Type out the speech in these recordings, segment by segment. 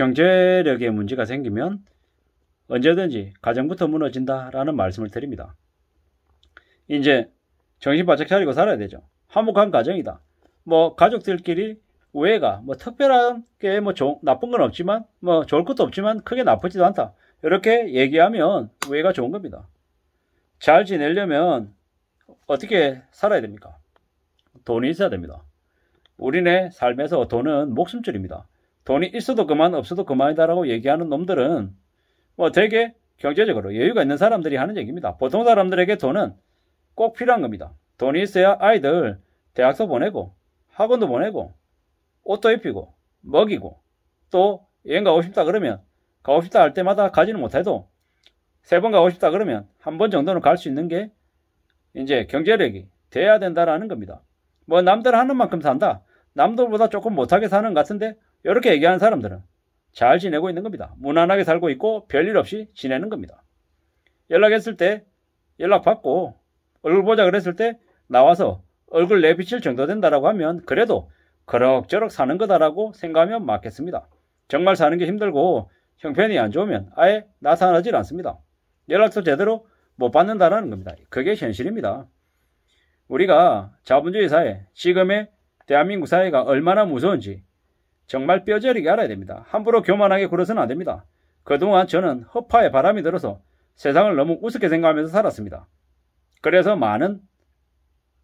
경제력에 문제가 생기면 언제든지 가정부터 무너진다라는 말씀을 드립니다. 이제 정신 바짝 차리고 살아야 되죠. 화목한 가정이다. 뭐 가족들끼리 우애가 뭐 특별하게 뭐 조, 나쁜 건 없지만 뭐 좋을 것도 없지만 크게 나쁘지도 않다. 이렇게 얘기하면 우애가 좋은 겁니다. 잘 지내려면 어떻게 살아야 됩니까? 돈이 있어야 됩니다. 우리네 삶에서 돈은 목숨줄입니다. 돈이 있어도 그만 없어도 그만이다라고 얘기하는 놈들은 뭐 되게 경제적으로 여유가 있는 사람들이 하는 얘기입니다. 보통 사람들에게 돈은 꼭 필요한 겁니다. 돈이 있어야 아이들 대학도 보내고 학원도 보내고 옷도 입히고 먹이고 또 여행 가고 싶다 그러면 가고 싶다 할 때마다 가지는 못해도 세 번 가고 싶다 그러면 한 번 정도는 갈 수 있는 게 이제 경제력이 돼야 된다라는 겁니다. 뭐 남들 하는 만큼 산다. 남들보다 조금 못하게 사는 것 같은데 이렇게 얘기하는 사람들은 잘 지내고 있는 겁니다. 무난하게 살고 있고 별일 없이 지내는 겁니다. 연락했을 때 연락받고 얼굴 보자 그랬을 때 나와서 얼굴 내비칠 정도 된다라고 하면 그래도 그럭저럭 사는 거다라고 생각하면 맞겠습니다. 정말 사는 게 힘들고 형편이 안 좋으면 아예 나타나질 않습니다. 연락도 제대로 못 받는다라는 겁니다. 그게 현실입니다. 우리가 자본주의 사회, 지금의 대한민국 사회가 얼마나 무서운지 정말 뼈저리게 알아야 됩니다. 함부로 교만하게 굴어서는 안 됩니다. 그동안 저는 허파의 바람이 들어서 세상을 너무 우습게 생각하면서 살았습니다. 그래서 많은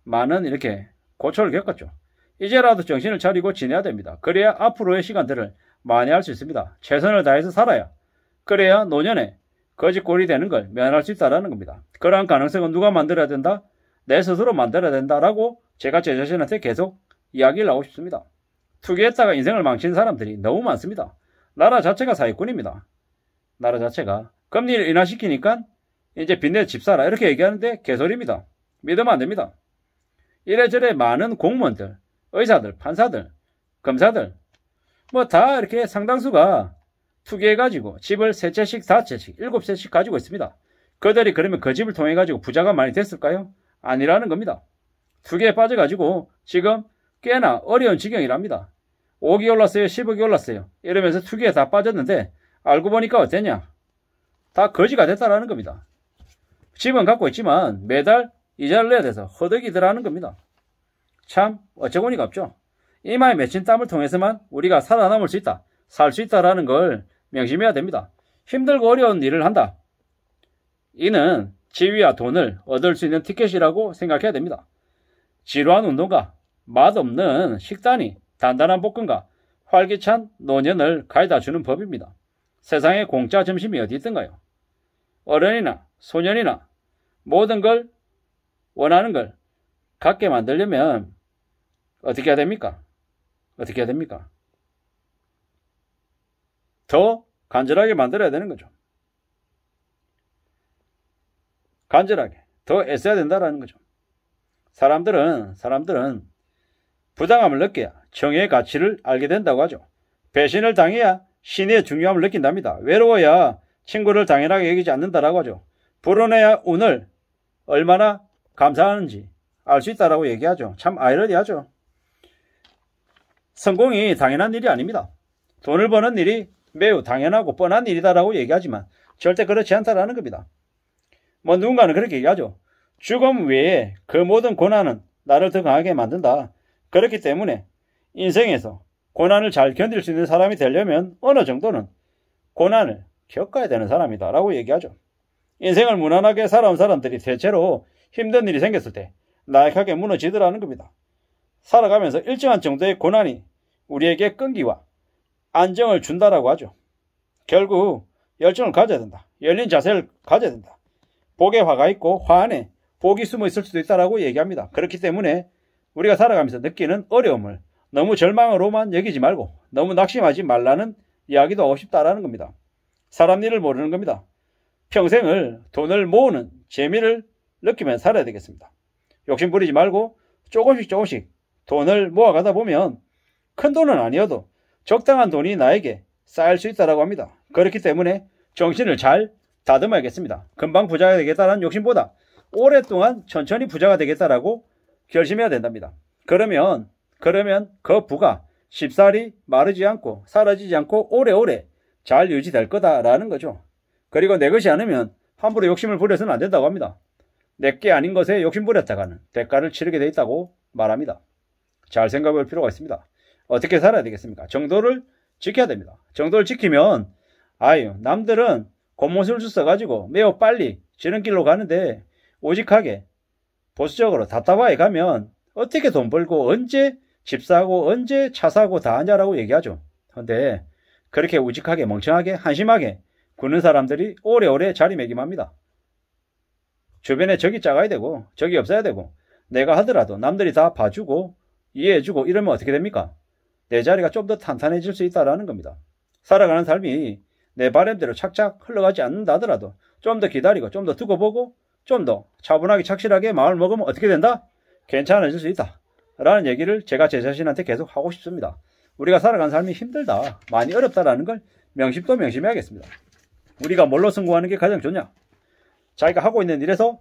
많은 이렇게 고초를 겪었죠. 이제라도 정신을 차리고 지내야 됩니다. 그래야 앞으로의 시간들을 많이 할 수 있습니다. 최선을 다해서 살아야 그래야 노년에 거짓골이 되는 걸 면할 수 있다라는 겁니다. 그러한 가능성은 누가 만들어야 된다? 내 스스로 만들어야 된다라고 제가 제 자신한테 계속 이야기를 하고 싶습니다. 투기했다가 인생을 망친 사람들이 너무 많습니다. 나라 자체가 사기꾼입니다. 나라 자체가 금리를 인하시키니까 이제 빚내 집 사라 이렇게 얘기하는데 개소리입니다. 믿으면 안 됩니다. 이래저래 많은 공무원들, 의사들, 판사들, 검사들 뭐 다 이렇게 상당수가 투기해가지고 집을 세 채씩, 다 채씩, 일곱 채씩 가지고 있습니다. 그들이 그러면 그 집을 통해가지고 부자가 많이 됐을까요? 아니라는 겁니다. 투기에 빠져가지고 지금 꽤나 어려운 지경이랍니다. 5기 올랐어요. 10억이 올랐어요. 이러면서 투기에 다 빠졌는데 알고 보니까 어땠냐? 다 거지가 됐다라는 겁니다. 집은 갖고 있지만 매달 이자를 내야 돼서 허덕이더라는 겁니다. 참 어처구니가 없죠. 이마에 맺힌 땀을 통해서만 우리가 살아남을 수 있다, 살 수 있다라는 걸 명심해야 됩니다. 힘들고 어려운 일을 한다. 이는 지위와 돈을 얻을 수 있는 티켓이라고 생각해야 됩니다. 지루한 운동가, 맛없는 식단이 단단한 볶음과 활기찬 노년을 가이다 주는 법입니다. 세상에 공짜 점심이 어디 있던가요? 어른이나 소년이나 모든 걸 원하는 걸 갖게 만들려면 어떻게 해야 됩니까? 어떻게 해야 됩니까? 더 간절하게 만들어야 되는 거죠. 간절하게 더 애써야 된다라는 거죠. 사람들은 사람들은 부당함을 느껴야 정의의 가치를 알게 된다고 하죠. 배신을 당해야 신의 중요함을 느낀답니다. 외로워야 친구를 당연하게 여기지 않는다라고 하죠. 불어내야 운을 얼마나 감사하는지 알 수 있다라고 얘기하죠. 참 아이러니하죠. 성공이 당연한 일이 아닙니다. 돈을 버는 일이 매우 당연하고 뻔한 일이다라고 얘기하지만 절대 그렇지 않다라는 겁니다. 뭐 누군가는 그렇게 얘기하죠. 죽음 외에 그 모든 고난은 나를 더 강하게 만든다. 그렇기 때문에 인생에서 고난을 잘 견딜 수 있는 사람이 되려면 어느 정도는 고난을 겪어야 되는 사람이다 라고 얘기하죠. 인생을 무난하게 살아온 사람들이 대체로 힘든 일이 생겼을 때 나약하게 무너지더라는 겁니다. 살아가면서 일정한 정도의 고난이 우리에게 끈기와 안정을 준다라고 하죠. 결국 열정을 가져야 된다. 열린 자세를 가져야 된다. 복에 화가 있고 화 안에 복이 숨어 있을 수도 있다라고 얘기합니다. 그렇기 때문에 우리가 살아가면서 느끼는 어려움을 너무 절망으로만 여기지 말고 너무 낙심하지 말라는 이야기도 하고 싶다라는 겁니다. 사람 일을 모르는 겁니다. 평생을 돈을 모으는 재미를 느끼면 살아야 되겠습니다. 욕심 부리지 말고 조금씩 조금씩 돈을 모아가다 보면 큰 돈은 아니어도 적당한 돈이 나에게 쌓일 수 있다고 합니다. 그렇기 때문에 정신을 잘 다듬어야겠습니다. 금방 부자가 되겠다는 욕심보다 오랫동안 천천히 부자가 되겠다라고 결심해야 된답니다. 그러면 그러면 그 부가 쉽사리 마르지 않고 사라지지 않고 오래오래 잘 유지될 거다라는 거죠. 그리고 내 것이 아니면 함부로 욕심을 부려서는 안 된다고 합니다. 내게 아닌 것에 욕심 부렸다가는 대가를 치르게 돼 있다고 말합니다. 잘 생각해 볼 필요가 있습니다. 어떻게 살아야 되겠습니까? 정도를 지켜야 됩니다. 정도를 지키면 아유 남들은 겉모습을 써가지고 매우 빨리 지는 길로 가는데 오직하게 보수적으로 답답하게 가면 어떻게 돈 벌고 언제 집 사고 언제 차 사고 다 하냐라고 얘기하죠. 근데 그렇게 우직하게 멍청하게 한심하게 구는 사람들이 오래오래 자리매김합니다. 주변에 적이 작아야 되고 적이 없어야 되고 내가 하더라도 남들이 다 봐주고 이해해주고 이러면 어떻게 됩니까? 내 자리가 좀 더 탄탄해질 수 있다라는 겁니다. 살아가는 삶이 내 바람대로 착착 흘러가지 않는다 하더라도 좀 더 기다리고 좀 더 두고 보고 좀더 차분하게 착실하게 마음을 먹으면 어떻게 된다? 괜찮아질 수 있다. 라는 얘기를 제가 제 자신한테 계속 하고 싶습니다. 우리가 살아간는 삶이 힘들다, 많이 어렵다라는 걸 명심도 명심해야겠습니다. 우리가 뭘로 성공하는게 가장 좋냐? 자기가 하고 있는 일에서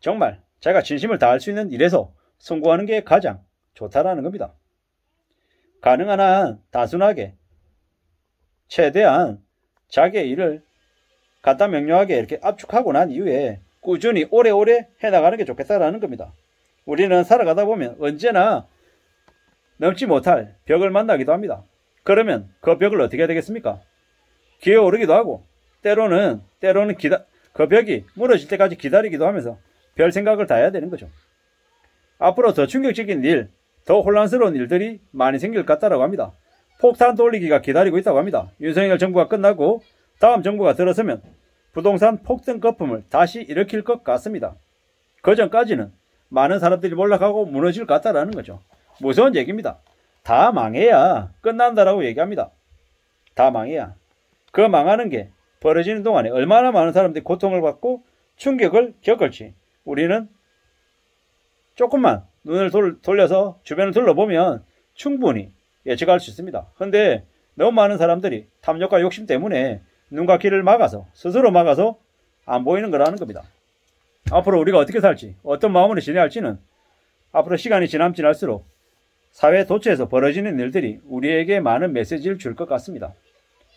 정말 자기가 진심을 다할 수 있는 일에서 성공하는 게 가장 좋다라는 겁니다. 가능한 한 단순하게 최대한 자기의 일을 갖다 명료하게 이렇게 압축하고 난 이후에 꾸준히 오래오래 해나가는 게 좋겠다라는 겁니다. 우리는 살아가다 보면 언제나 넘지 못할 벽을 만나기도 합니다. 그러면 그 벽을 어떻게 해야 되겠습니까? 기어 오르기도 하고 때로는 때로는 기다 그 벽이 무너질 때까지 기다리기도 하면서 별 생각을 다 해야 되는 거죠. 앞으로 더 충격적인 일, 더 혼란스러운 일들이 많이 생길 것같다고 합니다. 폭탄 돌리기가 기다리고 있다고 합니다. 윤석열 정부가 끝나고 다음 정부가 들어서면 부동산 폭등 거품을 다시 일으킬 것 같습니다. 그전까지는 많은 사람들이 몰락하고 무너질 것 같다라는 거죠. 무서운 얘기입니다. 다 망해야 끝난다라고 얘기합니다. 다 망해야. 그 망하는 게 벌어지는 동안에 얼마나 많은 사람들이 고통을 받고 충격을 겪을지 우리는 조금만 눈을 돌, 돌려서 주변을 둘러보면 충분히 예측할 수 있습니다. 근데 너무 많은 사람들이 탐욕과 욕심 때문에 눈과 귀를 막아서 스스로 막아서 안 보이는 거라는 겁니다. 앞으로 우리가 어떻게 살지 어떤 마음으로 지내야 할지는 앞으로 시간이 지남 지날수록 사회 도처에서 벌어지는 일들이 우리에게 많은 메시지를 줄 것 같습니다.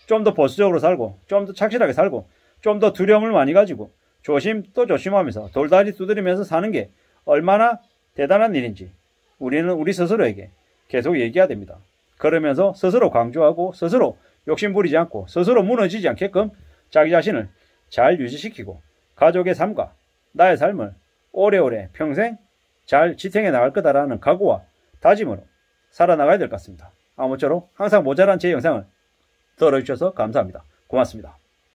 좀 더 보수적으로 살고 좀 더 착실하게 살고 좀 더 두려움을 많이 가지고 조심 또 조심하면서 돌다리 두드리면서 사는 게 얼마나 대단한 일인지 우리는 우리 스스로에게 계속 얘기해야 됩니다. 그러면서 스스로 강조하고 스스로 욕심 부리지 않고 스스로 무너지지 않게끔 자기 자신을 잘 유지시키고 가족의 삶과 나의 삶을 오래오래 평생 잘 지탱해 나갈 거다라는 각오와 다짐으로 살아나가야 될 것 같습니다. 아무쪼록 항상 모자란 제 영상을 들어주셔서 감사합니다. 고맙습니다.